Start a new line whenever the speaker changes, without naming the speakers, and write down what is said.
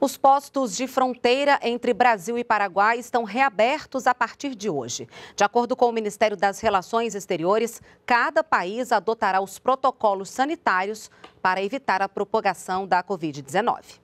Os postos de fronteira entre Brasil e Paraguai estão reabertos a partir de hoje. De acordo com o Ministério das Relações Exteriores, cada país adotará os protocolos sanitários para evitar a propagação da Covid-19.